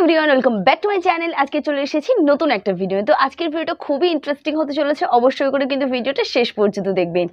Everyone welcome back to my channel আজকে চলে এসেছি নতুন একটা ভিডিও তো আজকের ভিডিওটা খুবই ইন্টারেস্টিং হতে চলেছে অবশ্যই করে কিন্তু ভিডিওটা শেষ পর্যন্ত দেখবেন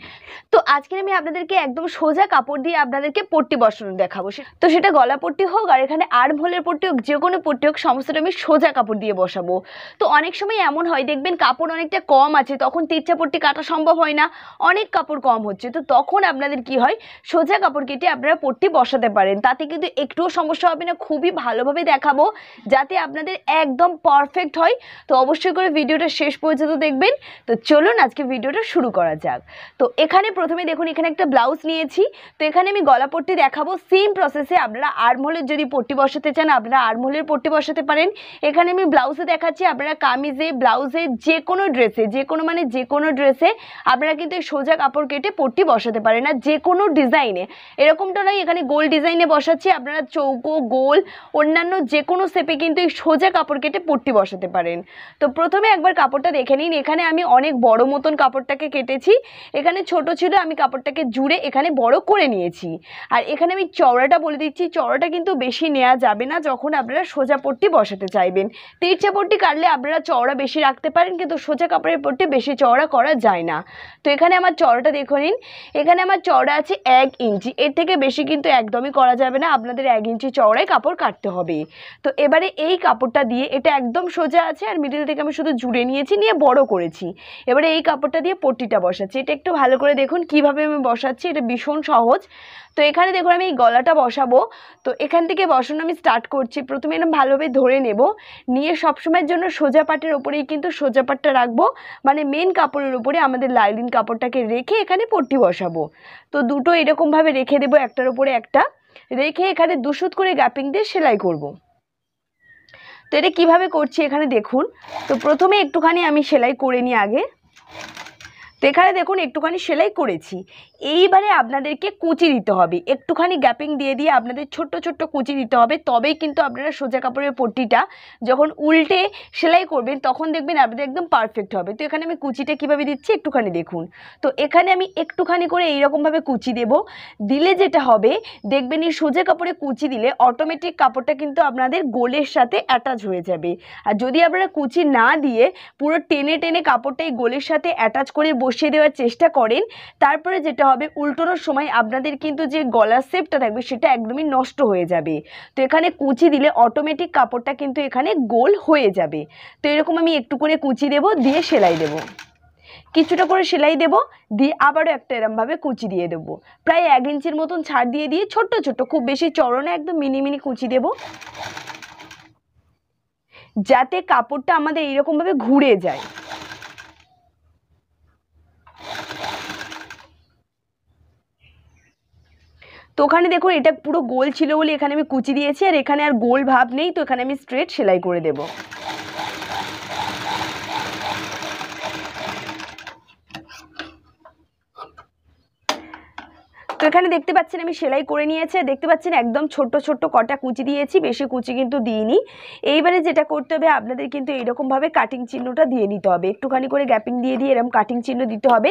তো আজকে আমি আপনাদেরকে একদম সোজা কাপড় দিয়ে আপনাদেরকে পট্টি বসানো দেখাবো তো সেটা গলা পট্টি হোক আর এখানে আর্ম হোলের পট্টি হোক যে কোনো পট্টি হোক সমস্তটা আমি সোজা কাপড় দিয়ে বসাবো তো অনেক সময় এমন হয় দেখবেন কাপড় অনেকটা কম আছে তখন তিরচা পট্টি কাটা সম্ভব হয় না অনেক কাপড় কম হচ্ছে তো তখন আপনাদের কি হয় সোজা কাপড় কেটে আপনারা পট্টি বসাতে পারেন তাতে কিন্তু একটুও সমস্যা হবে না খুবই ভালোভাবে দেখাবো যাতে আপনাদের একদম পারফেক্ট হয় তো অবশ্যই করে ভিডিওটা শেষ পর্যন্ত দেখবেন তো চলুন আজকে ভিডিওটা শুরু করা যাক তো এখানে প্রথমে দেখুন এখানে একটা ব্লাউজ নিয়েছি তো এখানে আমি গলা পট্টি দেখাবো সেম প্রসেসে আপনারা আর্মহোলের যদি পট্টি বসাতে চান আপনারা আর্মহোলের পট্টি বসাতে পারেন এখানে আমি ব্লাউজে দেখাচ্ছি আপনারা কামিজে ব্লাউজে যে কোনো ড্রেসে যে কোনো মানে যে কোনো ড্রেসে আপনারা কিন্তু সোজা কাপড় কেটে পট্টি বসাতে পারেন আর যে কোনো ডিজাইনে এরকমটা নয় এখানে গোল ডিজাইনে বসাচ্ছি আপনারা চৌকো গোল অন্যান্য যে কোনো শেপে কিন্তু এই সোজা কাপড় কেটে পট্টি বসাতে পারেন তো প্রথমে একবার কাপড়টা দেখে নিন এখানে আমি অনেক বড় মতন কাপড়টাকে কেটেছি এখানে ছোট ছিল আমি কাপড়টাকে জুড়ে এখানে বড় করে নিয়েছি আর এখানে আমি চওড়াটা বলে দিচ্ছি চওড়াটা কিন্তু বেশি নেওয়া যাবে না যখন আপনারা সোজা পট্টি বসাতে চাইবেন তিরচা পট্টি কাটলে আপনারা চওড়া বেশি রাখতে পারেন কিন্তু সোজা কাপড়ের পট্টি বেশি চওড়া করা যায় না তো এখানে আমার চওড়াটা দেখে নিন এখানে আমার চওড়া আছে এক ইঞ্চি এর থেকে বেশি কিন্তু একদমই করা যাবে না আপনাদের এক ইঞ্চি চওড়ায় কাপড় কাটতে হবে তো এবার এবারে এই কাপড়টা দিয়ে এটা একদম সোজা আছে আর মিডিল থেকে আমি শুধু জুড়ে নিয়েছি নিয়ে বড় করেছি এবারে এই কাপড়টা দিয়ে পট্টিটা বসাচ্ছি এটা একটু ভালো করে দেখুন কিভাবে আমি বসাচ্ছি এটা ভীষণ সহজ তো এখানে দেখুন আমি এই গলাটা বসাবো তো এখান থেকে বসানো আমি স্টার্ট করছি প্রথমে এরকম ভালোভাবে ধরে নেব নিয়ে সবসময়ের জন্য সোজা পাটের ওপরেই কিন্তু সোজা পাটটা রাখবো মানে মেন কাপড়ের ওপরে আমাদের লাইলিন কাপড়টাকে রেখে এখানে পট্টি বসাবো তো দুটো এরকমভাবে রেখে দেবো একটার ওপরে একটা রেখে এখানে দুশুত করে গ্যাপিং দিয়ে সেলাই করবো তো এটা কীভাবে করছি এখানে দেখুন তো প্রথমে একটুখানি আমি সেলাই করে নিই আগে তো এখানে দেখুন একটুখানি সেলাই করেছি এইবারে আপনাদেরকে কুচি দিতে হবে একটুখানি গ্যাপিং দিয়ে দিয়ে আপনাদের ছোট্ট ছোট্ট কুচি দিতে হবে তবেই কিন্তু আপনারা সোজা কাপড়ের পট্টিটা যখন উল্টে সেলাই করবেন তখন দেখবেন আপনাদের একদম পারফেক্ট হবে তো এখানে আমি কুচিটা কিভাবে দিচ্ছি একটুখানি দেখুন তো এখানে আমি একটুখানি করে এইরকমভাবে কুচি দেব দিলে যেটা হবে দেখবেন এই সোজা কাপড়ে কুচি দিলে অটোমেটিক কাপড়টা কিন্তু আপনাদের গোলের সাথে অ্যাটাচ হয়ে যাবে আর যদি আপনারা কুচি না দিয়ে পুরো টেনে টেনে কাপড়টা এই গোলের সাথে অ্যাটাচ করে বসে বসিয়ে দেওয়ার চেষ্টা করেন তারপরে যেটা হবে উল্টোনোর সময় আপনাদের কিন্তু যে গলার সেপটা থাকবে সেটা একদমই নষ্ট হয়ে যাবে তো এখানে কুচি দিলে অটোমেটিক কাপড়টা কিন্তু এখানে গোল হয়ে যাবে তো এরকম আমি একটু করে কুচি দেব দিয়ে সেলাই দেবো কিছুটা করে সেলাই দেব দিয়ে আবারও একটা এরমভাবে কুচি দিয়ে দেব প্রায় এক ইঞ্চির মতন ছাড় দিয়ে দিয়ে ছোট্ট ছোট্ট খুব বেশি চরণে একদম মিনি মিনি কুচি দেব যাতে কাপড়টা আমাদের এইরকমভাবে ঘুরে যায় তো ওখানে দেখুন এটা পুরো গোল ছিল বলে এখানে আমি কুচি দিয়েছি আর এখানে আর গোল ভাব নেই তো এখানে আমি স্ট্রেট সেলাই করে দেবো তো এখানে দেখতে পাচ্ছেন আমি সেলাই করে নিয়েছে দেখতে পাচ্ছেন একদম ছোট্ট ছোট্ট কটা কুচি দিয়েছি বেশি কুচি কিন্তু দিইনি এইবারে যেটা করতে হবে আপনাদের কিন্তু এইরকমভাবে কাটিং চিহ্নটা দিয়ে নিতে হবে একটুখানি করে গ্যাপিং দিয়ে দিয়ে এরকম কাটিং চিহ্ন দিতে হবে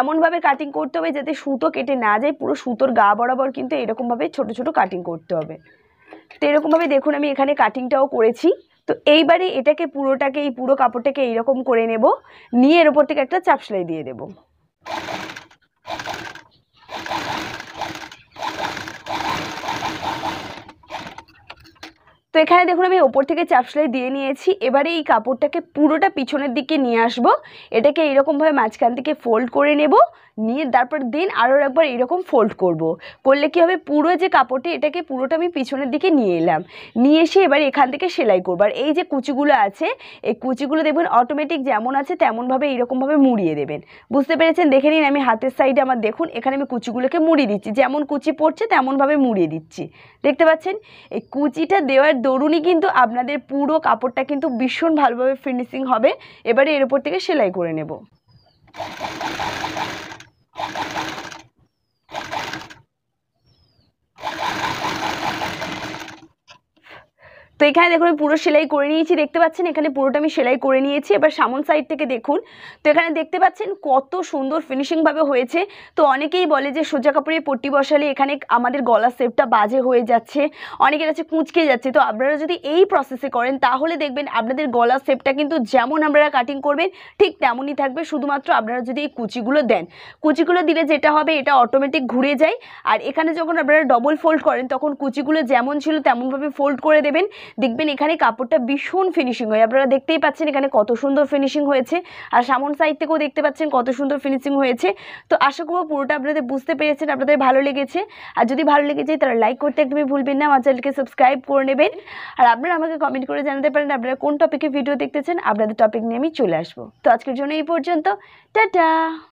এমনভাবে কাটিং করতে হবে যাতে সুতো কেটে না যায় পুরো সুতোর গা বরাবর কিন্তু এরকমভাবে ছোট ছোট কাটিং করতে হবে তো এরকমভাবে দেখুন আমি এখানে কাটিংটাও করেছি তো এইবারে এটাকে পুরোটাকে এই পুরো কাপড়টাকে এইরকম করে নেব নিয়ে এর ওপর থেকে একটা চাপ সেলাই দিয়ে দেবো তো এখানে দেখুন আমি ওপর থেকে চাপ সেলাই দিয়ে নিয়েছি এবারে এই কাপড়টাকে পুরোটা পিছনের দিকে নিয়ে আসব এটাকে এইরকমভাবে মাঝখান থেকে ফোল্ড করে নেব নিয়ে তারপর দিন আরও একবার এরকম ফোল্ড করব। করলে কি হবে পুরো যে কাপড়টি এটাকে পুরোটা আমি পিছনের দিকে নিয়ে এলাম নিয়ে এসে এবার এখান থেকে সেলাই করবো আর এই যে কুচিগুলো আছে এই কুচিগুলো দেখবেন অটোমেটিক যেমন আছে তেমনভাবে এইরকমভাবে মুড়িয়ে দেবেন বুঝতে পেরেছেন দেখে নিন আমি হাতের সাইডে আমার দেখুন এখানে আমি কুচিগুলোকে মুড়িয়ে দিচ্ছি যেমন কুচি পড়ছে তেমনভাবে মুড়িয়ে দিচ্ছি দেখতে পাচ্ছেন এই কুচিটা দেওয়ার দরুনই কিন্তু আপনাদের পুরো কাপড়টা কিন্তু ভীষণ ভালোভাবে ফিনিশিং হবে এবারে এর উপর থেকে সেলাই করে নেব Thank you. তো এখানে দেখুন আমি পুরো সেলাই করে নিয়েছি দেখতে পাচ্ছেন এখানে পুরোটা আমি সেলাই করে নিয়েছি এবার সামন সাইড থেকে দেখুন তো এখানে দেখতে পাচ্ছেন কত সুন্দর ফিনিশিংভাবে হয়েছে তো অনেকেই বলে যে সোজা কাপড়ে পট্টি বসালে এখানে আমাদের গলা সেপটা বাজে হয়ে যাচ্ছে অনেকের কাছে কুঁচকে যাচ্ছে তো আপনারা যদি এই প্রসেসে করেন তাহলে দেখবেন আপনাদের গলা সেপটা কিন্তু যেমন আপনারা কাটিং করবেন ঠিক তেমনই থাকবে শুধুমাত্র আপনারা যদি এই কুচিগুলো দেন কুচিগুলো দিলে যেটা হবে এটা অটোমেটিক ঘুরে যায় আর এখানে যখন আপনারা ডবল ফোল্ড করেন তখন কুচিগুলো যেমন ছিল তেমনভাবে ফোল্ড করে দেবেন দেখবেন এখানে কাপড়টা ভীষণ ফিনিশিং হয় আপনারা দেখতেই পাচ্ছেন এখানে কত সুন্দর ফিনিশিং হয়েছে আর সামন সাইড থেকেও দেখতে পাচ্ছেন কত সুন্দর ফিনিশিং হয়েছে তো আশা করবো পুরোটা আপনাদের বুঝতে পেরেছেন আপনাদের ভালো লেগেছে আর যদি ভালো লেগে যায় তারা লাইক করতে একদমই ভুলবেন না আমার চ্যানেলকে সাবস্ক্রাইব করে নেবেন আর আপনারা আমাকে কমেন্ট করে জানাতে পারেন আপনারা কোন টপিকে ভিডিও দেখতে চান আপনাদের টপিক নিয়ে আমি চলে আসবো তো আজকের জন্য এই পর্যন্ত টাটা